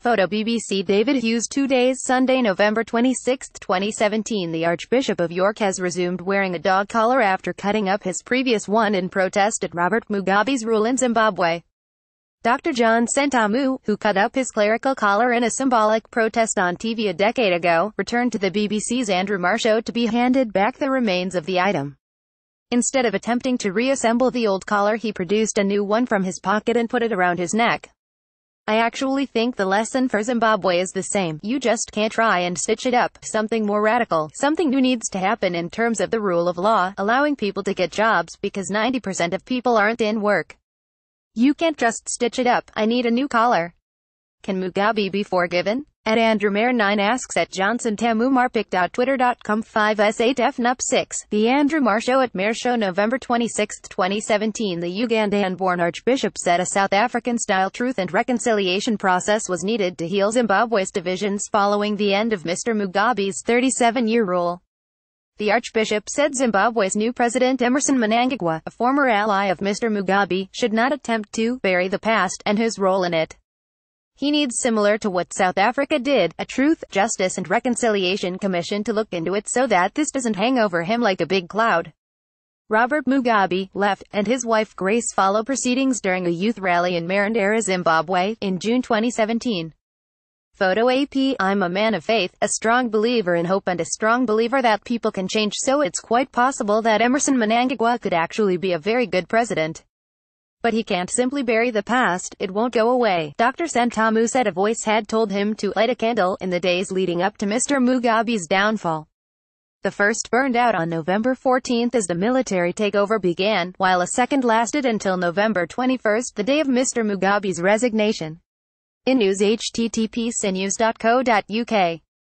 Photo BBC David Hughes Two days Sunday November 26, 2017 The Archbishop of York has resumed wearing a dog collar after cutting up his previous one in protest at Robert Mugabe's rule in Zimbabwe. Dr. John Sentamu, who cut up his clerical collar in a symbolic protest on TV a decade ago, returned to the BBC's Andrew show to be handed back the remains of the item. Instead of attempting to reassemble the old collar he produced a new one from his pocket and put it around his neck. I actually think the lesson for Zimbabwe is the same. You just can't try and stitch it up. Something more radical, something new needs to happen in terms of the rule of law, allowing people to get jobs because 90% of people aren't in work. You can't just stitch it up. I need a new collar. Can Mugabe be forgiven? At Andrew 9 asks at Johnson Tamu Marpic.twitter.com 5s8fnup6. The Andrew Marr Show at Mare Show November 26, 2017 The Ugandan-born Archbishop said a South African-style truth and reconciliation process was needed to heal Zimbabwe's divisions following the end of Mr. Mugabe's 37-year rule. The Archbishop said Zimbabwe's new president Emerson Mnangagwa, a former ally of Mr. Mugabe, should not attempt to bury the past and his role in it. He needs similar to what South Africa did, a Truth, Justice and Reconciliation Commission to look into it so that this doesn't hang over him like a big cloud. Robert Mugabe, left, and his wife Grace follow proceedings during a youth rally in Marindera, Zimbabwe, in June 2017. Photo AP, I'm a man of faith, a strong believer in hope and a strong believer that people can change so it's quite possible that Emerson Mnangagwa could actually be a very good president. But he can't simply bury the past, it won't go away. Dr. Santamu said a voice had told him to light a candle in the days leading up to Mr. Mugabe's downfall. The first burned out on November 14 as the military takeover began, while a second lasted until November 21, the day of Mr. Mugabe's resignation. In news http sinews.co.uk